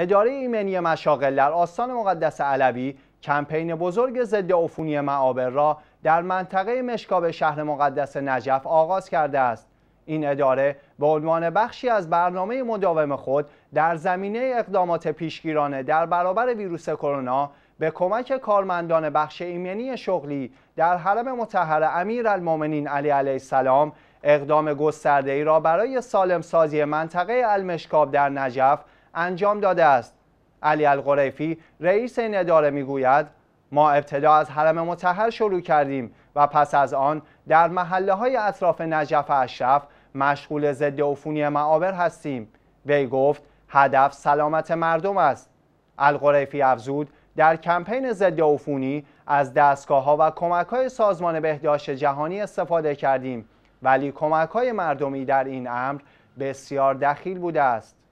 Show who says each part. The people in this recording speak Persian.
Speaker 1: اداره ایمنی مشاغل در آستان مقدس علوی کمپین بزرگ ضد عفونی معابر را در منطقه مشکاب شهر مقدس نجف آغاز کرده است این اداره به عنوان بخشی از برنامه مداوم خود در زمینه اقدامات پیشگیرانه در برابر ویروس کرونا به کمک کارمندان بخش ایمنی شغلی در حرم متحر امیر علی علیه السلام اقدام گسترده ای را برای سالم سازی منطقه المشکاب در نجف انجام داده است علی القریفی رئیس این اداره میگوید ما ابتدا از حرم متحر شروع کردیم و پس از آن در محله های اطراف نجف اشرف مشغول ضد عفونی معابر هستیم وی گفت هدف سلامت مردم است القریفی افزود در کمپین ضد عفونی از دستگاه ها و کمک های سازمان بهداشت جهانی استفاده کردیم ولی کمک های مردمی در این امر بسیار دخیل بوده است